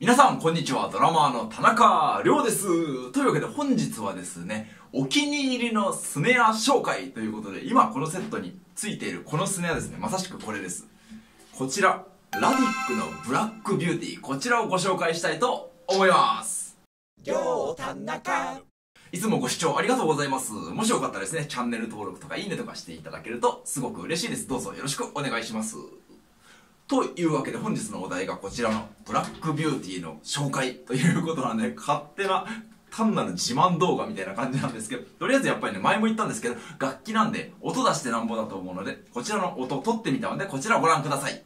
皆さん、こんにちは。ドラマーの田中亮です。というわけで本日はですね、お気に入りのスネア紹介ということで、今このセットについているこのスネアですね、まさしくこれです。こちら、ラディックのブラックビューティー、こちらをご紹介したいと思います。亮田中いつもご視聴ありがとうございます。もしよかったらですね、チャンネル登録とかいいねとかしていただけるとすごく嬉しいです。どうぞよろしくお願いします。というわけで本日のお題がこちらのブラックビューティーの紹介ということなんで勝手な単なる自慢動画みたいな感じなんですけど、とりあえずやっぱりね、前も言ったんですけど、楽器なんで音出してなんぼだと思うので、こちらの音撮ってみたので、こちらをご覧ください。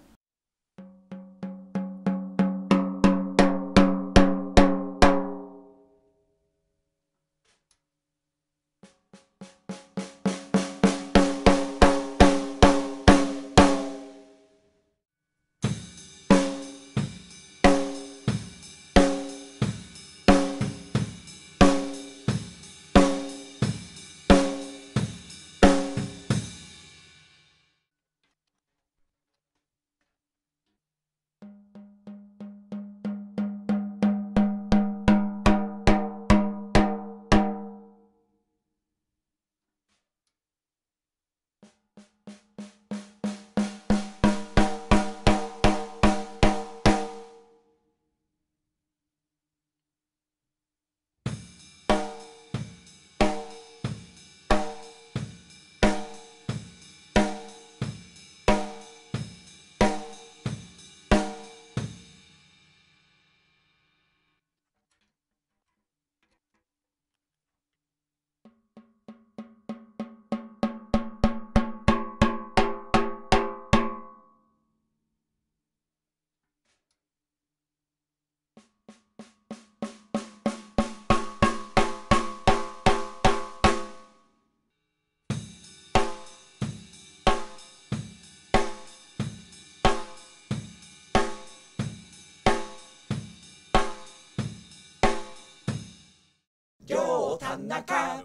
ん中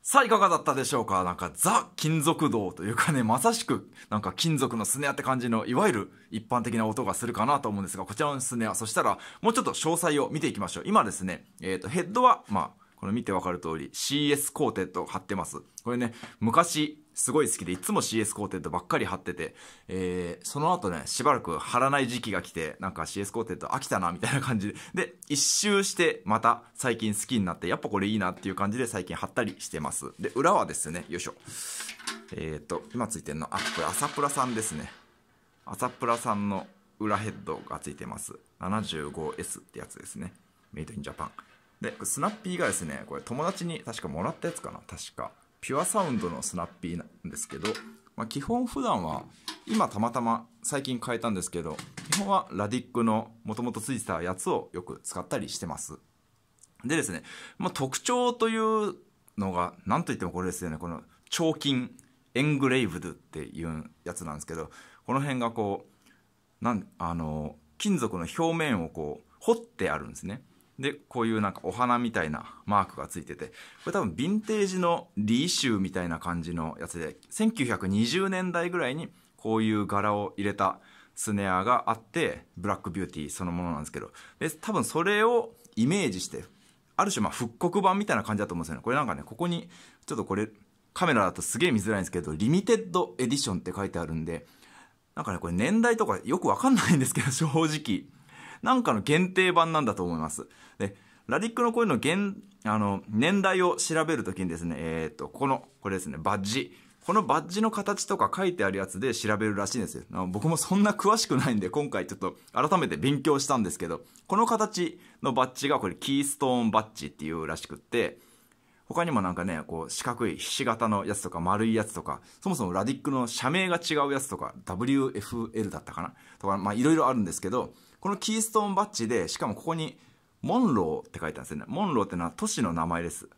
さあ、いかがだったでしょうかなんか、ザ・金属道というかね、まさしく、なんか金属のスネアって感じの、いわゆる一般的な音がするかなと思うんですが、こちらのスネア、そしたら、もうちょっと詳細を見ていきましょう。今ですね、えー、と、ヘッドは、まあ、これ見てわかる通り、CS コーテッド貼ってます。これね、昔、すごい好きで、いつも CS コーテッドばっかり貼ってて、えー、その後ね、しばらく貼らない時期が来て、なんか CS コーテッド飽きたな、みたいな感じで、で、一周してまた最近好きになって、やっぱこれいいなっていう感じで最近貼ったりしてます。で、裏はですね、よいしょ。えっ、ー、と、今ついてるの、あ、これ朝プラさんですね。朝プラさんの裏ヘッドがついてます。75S ってやつですね。メイドインジャパン。で、スナッピーがですね、これ友達に確かもらったやつかな確か。ピュアサウンドのスナッピーなんですけど、まあ、基本普段は今たまたま最近変えたんですけど基本はラディックのもともとついてたやつをよく使ったりしてますでですね、まあ、特徴というのが何といってもこれですよねこの彫金エングレイブドっていうやつなんですけどこの辺がこうなんあの金属の表面をこう掘ってあるんですねで、こういうなんかお花みたいなマークがついてて、これ多分ヴィンテージのリーシューみたいな感じのやつで、1920年代ぐらいにこういう柄を入れたスネアがあって、ブラックビューティーそのものなんですけど、で、多分それをイメージして、ある種まあ復刻版みたいな感じだと思うんですよね。これなんかね、ここに、ちょっとこれ、カメラだとすげえ見づらいんですけど、リミテッドエディションって書いてあるんで、なんかね、これ年代とかよくわかんないんですけど、正直。なんかの限定版なんだと思います。で、ラディックの声の現、あの、年代を調べるときにですね、えっ、ー、と、この、これですね、バッジ。このバッジの形とか書いてあるやつで調べるらしいんですよ。僕もそんな詳しくないんで、今回ちょっと改めて勉強したんですけど、この形のバッジがこれキーストーンバッジっていうらしくって、他にもなんかね、こう、四角い、ひし形のやつとか、丸いやつとか、そもそもラディックの社名が違うやつとか、WFL だったかなとか、まあ、いろいろあるんですけど、このキーストーンバッジで、しかもここに、モンローって書いてあるんですよね。モンローってのは都市の名前です。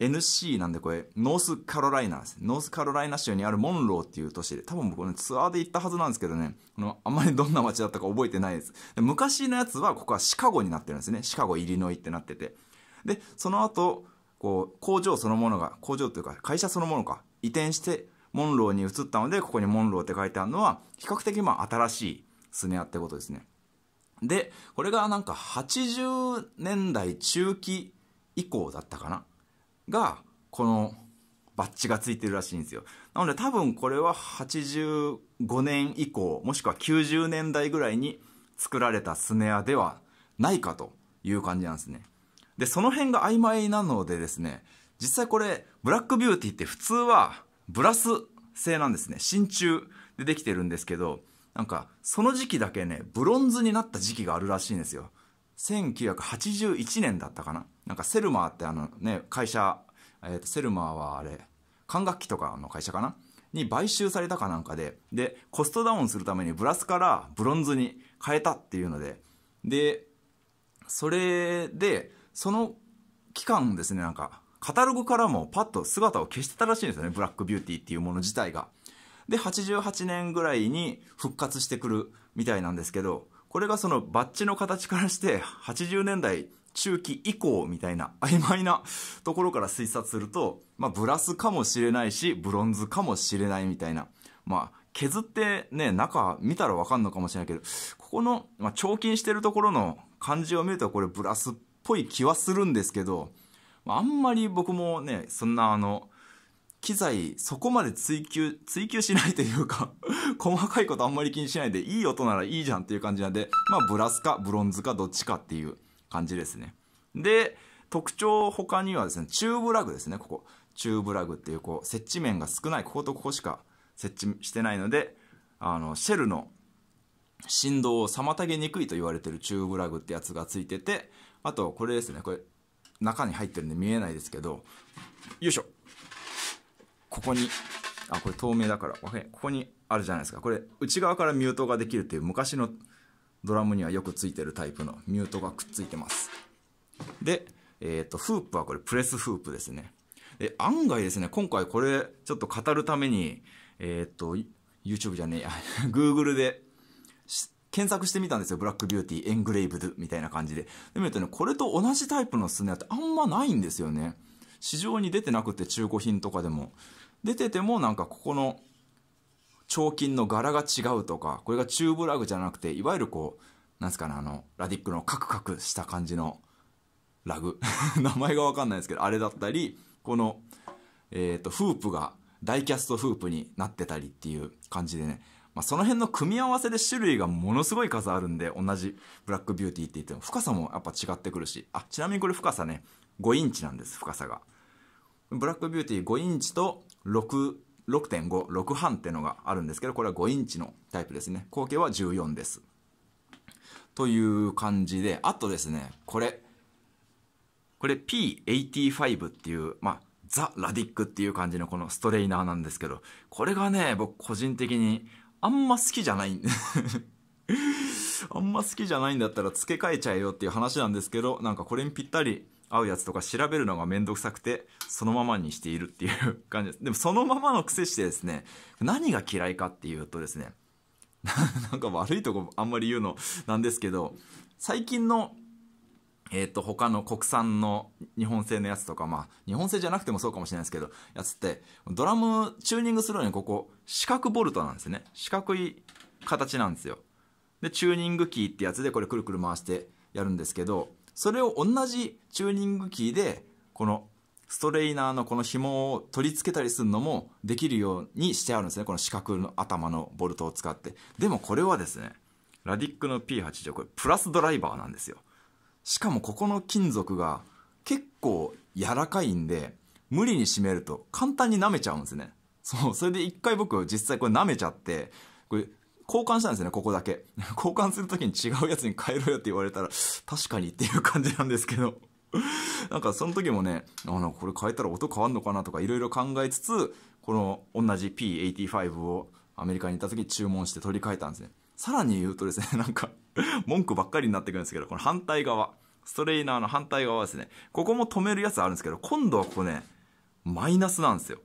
NC なんでこれ、ノースカロライナです。ノースカロライナ州にあるモンローっていう都市で、多分僕ね、ツアーで行ったはずなんですけどね、このあんまりどんな街だったか覚えてないです。で昔のやつは、ここはシカゴになってるんですね。シカゴ、イリノイってなってて。で、その後、こう工場そのものが工場というか会社そのものか移転してモンローに移ったのでここにモンローって書いてあるのは比較的まあ新しいスネアってことですねでこれがなんか80年代中期以降だったかながこのバッジがついてるらしいんですよなので多分これは85年以降もしくは90年代ぐらいに作られたスネアではないかという感じなんですねで、その辺が曖昧なのでですね、実際これ、ブラックビューティーって普通はブラス製なんですね。真鍮でできてるんですけど、なんか、その時期だけね、ブロンズになった時期があるらしいんですよ。1981年だったかな。なんかセルマーってあのね、会社、えっ、ー、と、セルマーはあれ、管楽器とかの会社かなに買収されたかなんかで、で、コストダウンするためにブラスからブロンズに変えたっていうので、で、それで、その期間ですね、なんか、カタログからもパッと姿を消してたらしいんですよね、ブラックビューティーっていうもの自体が。で、88年ぐらいに復活してくるみたいなんですけど、これがそのバッジの形からして、80年代中期以降みたいな曖昧なところから推察すると、まあ、ブラスかもしれないし、ブロンズかもしれないみたいな。まあ、削ってね、中見たらわかんのかもしれないけど、ここの、まあ、彫金してるところの感じを見ると、これブラスっぽい気はするんですけど、あんまり僕もね、そんなあの、機材そこまで追求、追求しないというか 細かいことあんまり気にしないで、いい音ならいいじゃんっていう感じなんで、まあブラスかブロンズかどっちかっていう感じですね。で、特徴他にはですね、チューブラグですね、ここ。チューブラグっていう、こう、接地面が少ない、こことここしか設置してないので、あの、シェルの振動を妨げにくいと言われてるチューブラグってやつがついてて、あとこれですね、これ中に入ってるんで見えないですけど、よいしょ。ここに、あ、これ透明だから、ここにあるじゃないですか。これ内側からミュートができるっていう昔のドラムにはよくついてるタイプのミュートがくっついてます。で、えっ、ー、と、フープはこれプレスフープですね。で、案外ですね、今回これちょっと語るために、えっ、ー、と、YouTube じゃねえや、Google で検索してみたんですよ。ブラックビューティー、エングレイブドみたいな感じで。で、見るとね、これと同じタイプのスネアってあんまないんですよね。市場に出てなくて中古品とかでも。出ててもなんかここの、彫金の柄が違うとか、これがチューブラグじゃなくて、いわゆるこう、なんすかね、あの、ラディックのカクカクした感じのラグ。名前がわかんないですけど、あれだったり、この、えっ、ー、と、フープが、ダイキャストフープになってたりっていう感じでね、まあ、その辺の組み合わせで種類がものすごい数あるんで、同じブラックビューティーって言っても深さもやっぱ違ってくるし、あ、ちなみにこれ深さね、5インチなんです、深さが。ブラックビューティー5インチと6、6.5、6半っていうのがあるんですけど、これは5インチのタイプですね。口径は14です。という感じで、あとですね、これ、これ P85 っていう、まあ、ザ・ラディックっていう感じのこのストレイナーなんですけど、これがね、僕個人的にあんま好きじゃないんで あんま好きじゃないんだったら付け替えちゃえよっていう話なんですけど、なんかこれにぴったり合うやつとか調べるのがめんどくさくて、そのままにしているっていう感じです。でもそのままの癖してですね、何が嫌いかっていうとですね、なんか悪いとこあんまり言うのなんですけど、最近のえっ、ー、と、他の国産の日本製のやつとか、まあ、日本製じゃなくてもそうかもしれないですけど、やつって、ドラムチューニングするのにここ、四角ボルトなんですね。四角い形なんですよ。で、チューニングキーってやつでこれくるくる回してやるんですけど、それを同じチューニングキーで、このストレイナーのこの紐を取り付けたりするのもできるようにしてあるんですね。この四角の頭のボルトを使って。でもこれはですね、ラディックの P80、これプラスドライバーなんですよ。しかもここの金属が結構柔らかいんで、無理に締めると簡単に舐めちゃうんですね。そう、それで一回僕実際これ舐めちゃって、これ交換したんですね、ここだけ。交換するときに違うやつに変えろよって言われたら、確かにっていう感じなんですけど。なんかその時もね、あの、これ変えたら音変わんのかなとかいろいろ考えつつ、この同じ P85 をアメリカに行った時に注文して取り替えたんですね。さらに言うとですね、なんか、文句ばっかりになってくるんですけど、この反対側、ストレーナーの反対側ですね。ここも止めるやつあるんですけど、今度はここね、マイナスなんですよ。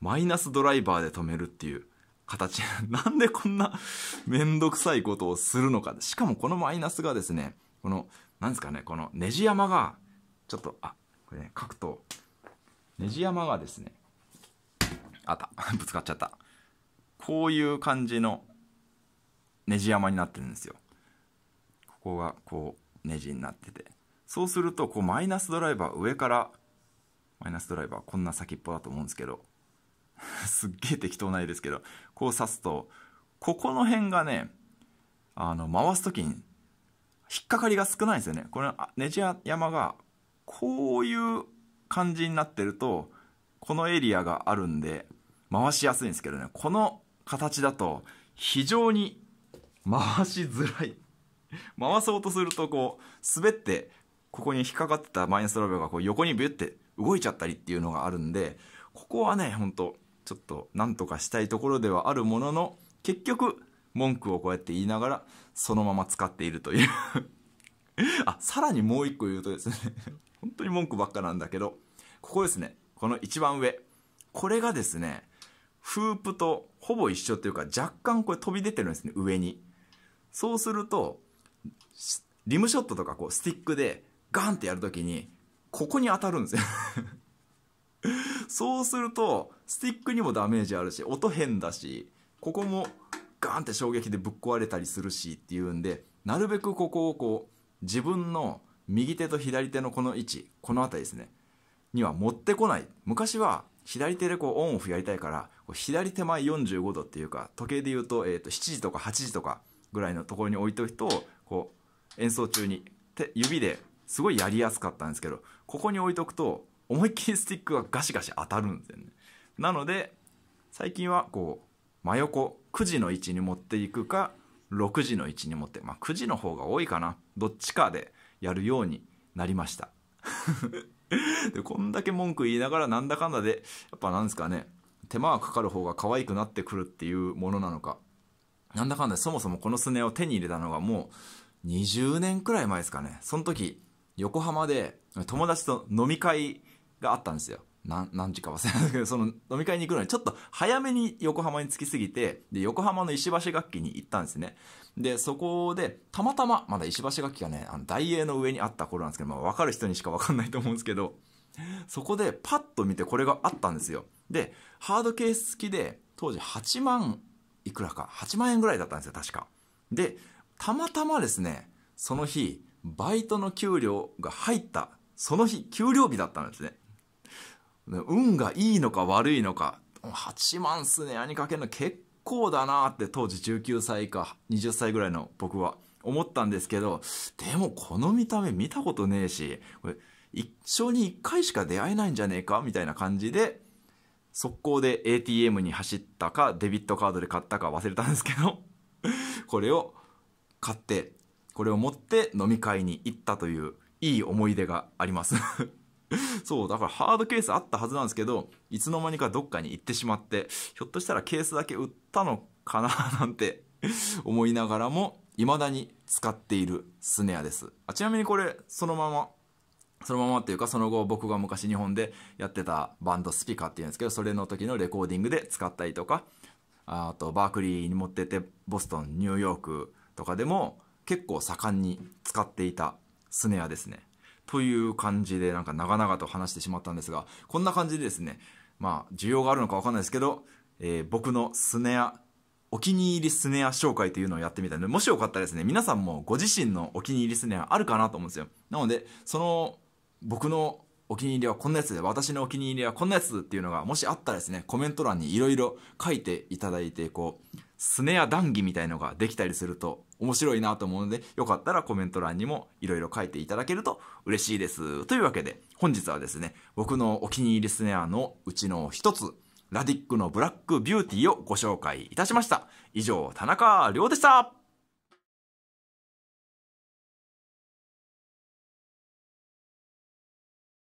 マイナスドライバーで止めるっていう形。なんでこんな めんどくさいことをするのか。しかもこのマイナスがですね、この、なんですかね、このネジ山が、ちょっと、あ、これね、書くと、ネジ山がですね、あった。ぶつかっちゃった。こういう感じのネジ山になってるんですよ。こがこうネジになっててそうするとこうマイナスドライバー上からマイナスドライバーこんな先っぽだと思うんですけど すっげえ適当ないですけどこう刺すとここの辺がねあの回す時に引っかかりが少ないんですよねこのネジ山がこういう感じになってるとこのエリアがあるんで回しやすいんですけどねこの形だと非常に回しづらい 回そうとするとこう滑ってここに引っかかってたマインストラベルがこう横にビュッて動いちゃったりっていうのがあるんでここはねほんとちょっとなんとかしたいところではあるものの結局文句をこうやって言いながらそのまま使っているという あさらにもう一個言うとですね 本当に文句ばっかなんだけどここですねこの一番上これがですねフープとほぼ一緒というか若干これ飛び出てるんですね上にそうするとリムショットとかこうスティックでガンってやるときにここに当たるんですよそうするとスティックにもダメージあるし音変だしここもガンって衝撃でぶっ壊れたりするしっていうんでなるべくここをこう自分の右手と左手のこの位置この辺りですねには持ってこない昔は左手でこうオンオフやりたいから左手前45度っていうか時計で言うと,、えっと7時とか8時とかぐらいのところに置いておくとこう演奏中に手指ですごいやりやすかったんですけどここに置いとくと思いっきりスティックがガシガシ当たるんですよねなので最近はこう真横9時の位置に持っていくか6時の位置に持ってまあ9時の方が多いかなどっちかでやるようになりました でこんだけ文句言いながらなんだかんだでやっぱなんですかね手間はかかる方が可愛くなってくるっていうものなのかなんだかんだそもそもこのスネを手に入れたのがもう20年くらい前ですかね。その時、横浜で友達と飲み会があったんですよ。何、何時か忘れたけど、その飲み会に行くのにちょっと早めに横浜に着きすぎて、で、横浜の石橋楽器に行ったんですね。で、そこで、たまたま、まだ石橋楽器がね、あの、大英の上にあった頃なんですけど、まあ、わかる人にしかわかんないと思うんですけど、そこでパッと見てこれがあったんですよ。で、ハードケース付きで、当時8万いくらか、8万円ぐらいだったんですよ、確か。で、たまたまですね、その日、バイトの給料が入った、その日、給料日だったんですね。運がいいのか悪いのか、8万すね、にかけるの結構だなって当時19歳か20歳ぐらいの僕は思ったんですけど、でもこの見た目見たことねえし、これ一生に一回しか出会えないんじゃねえかみたいな感じで、速攻で ATM に走ったか、デビットカードで買ったか忘れたんですけど、これを買ってこれを持って飲み会に行ったといういい思い出があります そうだからハードケースあったはずなんですけどいつの間にかどっかに行ってしまってひょっとしたらケースだけ売ったのかななんて 思いながらも未だに使っているスネアですあちなみにこれそのままそのままっていうかその後僕が昔日本でやってたバンドスピカっていうんですけどそれの時のレコーディングで使ったりとかあとバークリーに持っててボストンニューヨークとかでも結構盛んに使っていたスネアですね。という感じでなんか長々と話してしまったんですが、こんな感じでですね、まあ需要があるのかわかんないですけど、えー、僕のスネア、お気に入りスネア紹介というのをやってみたので、もしよかったらですね、皆さんもご自身のお気に入りスネアあるかなと思うんですよ。なので、その僕のお気に入りはこんなやつで、私のお気に入りはこんなやつっていうのが、もしあったらですね、コメント欄にいろいろ書いていただいて、こう、スネア談義みたいのができたりすると面白いなと思うので、よかったらコメント欄にもいろいろ書いていただけると嬉しいです。というわけで、本日はですね、僕のお気に入りスネアのうちの一つ、ラディックのブラックビューティーをご紹介いたしました。以上、田中亮でした。